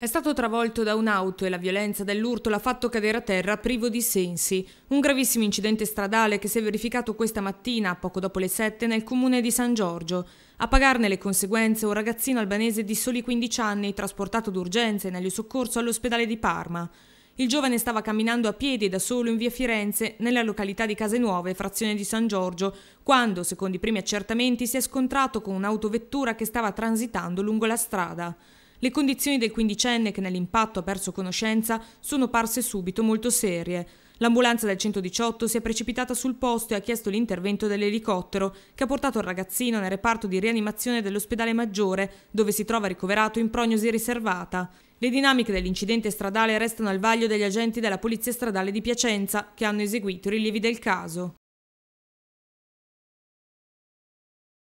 È stato travolto da un'auto e la violenza dell'urto l'ha fatto cadere a terra privo di sensi. Un gravissimo incidente stradale che si è verificato questa mattina, poco dopo le 7, nel comune di San Giorgio. A pagarne le conseguenze un ragazzino albanese di soli 15 anni, trasportato d'urgenza e negli soccorso all'ospedale di Parma. Il giovane stava camminando a piedi da solo in via Firenze, nella località di Casenuove, frazione di San Giorgio, quando, secondo i primi accertamenti, si è scontrato con un'autovettura che stava transitando lungo la strada. Le condizioni del quindicenne che nell'impatto ha perso conoscenza sono parse subito molto serie. L'ambulanza del 118 si è precipitata sul posto e ha chiesto l'intervento dell'elicottero che ha portato il ragazzino nel reparto di rianimazione dell'ospedale maggiore dove si trova ricoverato in prognosi riservata. Le dinamiche dell'incidente stradale restano al vaglio degli agenti della Polizia Stradale di Piacenza che hanno eseguito i rilievi del caso.